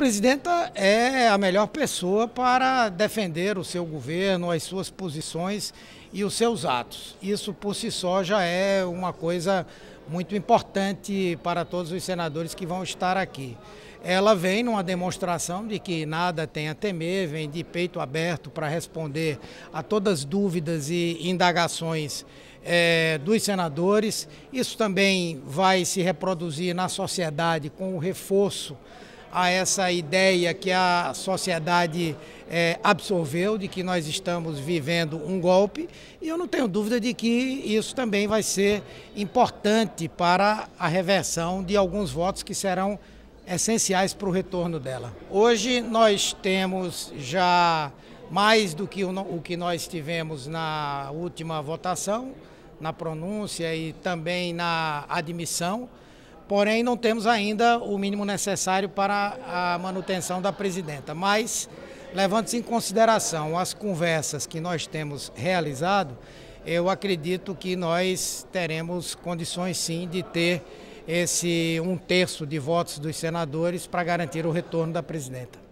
presidenta é a melhor pessoa para defender o seu governo, as suas posições e os seus atos. Isso por si só já é uma coisa muito importante para todos os senadores que vão estar aqui. Ela vem numa demonstração de que nada tem a temer, vem de peito aberto para responder a todas as dúvidas e indagações é, dos senadores. Isso também vai se reproduzir na sociedade com o reforço a essa ideia que a sociedade é, absorveu de que nós estamos vivendo um golpe e eu não tenho dúvida de que isso também vai ser importante para a reversão de alguns votos que serão essenciais para o retorno dela. Hoje nós temos já mais do que o que nós tivemos na última votação, na pronúncia e também na admissão. Porém, não temos ainda o mínimo necessário para a manutenção da presidenta. Mas, levando-se em consideração as conversas que nós temos realizado, eu acredito que nós teremos condições sim de ter esse um terço de votos dos senadores para garantir o retorno da presidenta.